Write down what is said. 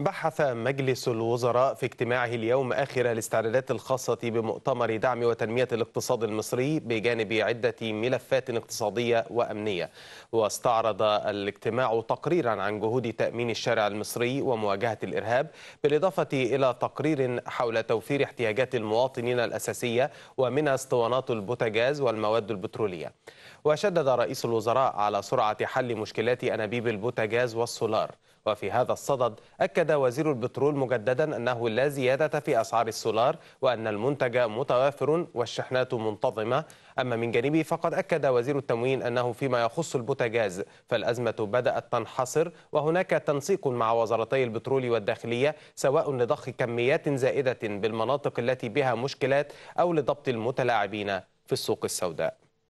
بحث مجلس الوزراء في اجتماعه اليوم آخر الاستعدادات الخاصة بمؤتمر دعم وتنمية الاقتصاد المصري بجانب عدة ملفات اقتصادية وأمنية واستعرض الاجتماع تقريرا عن جهود تأمين الشارع المصري ومواجهة الإرهاب بالإضافة إلى تقرير حول توفير احتياجات المواطنين الأساسية ومن اسطوانات البوتاجاز والمواد البترولية وشدد رئيس الوزراء على سرعة حل مشكلات أنابيب البوتاجاز والسولار وفي هذا الصدد أكد وزير البترول مجددا أنه لا زيادة في أسعار السولار وأن المنتج متوافر والشحنات منتظمة أما من جانبه فقد أكد وزير التموين أنه فيما يخص البوتاجاز فالأزمة بدأت تنحصر وهناك تنسيق مع وزارتي البترول والداخلية سواء لضخ كميات زائدة بالمناطق التي بها مشكلات أو لضبط المتلاعبين في السوق السوداء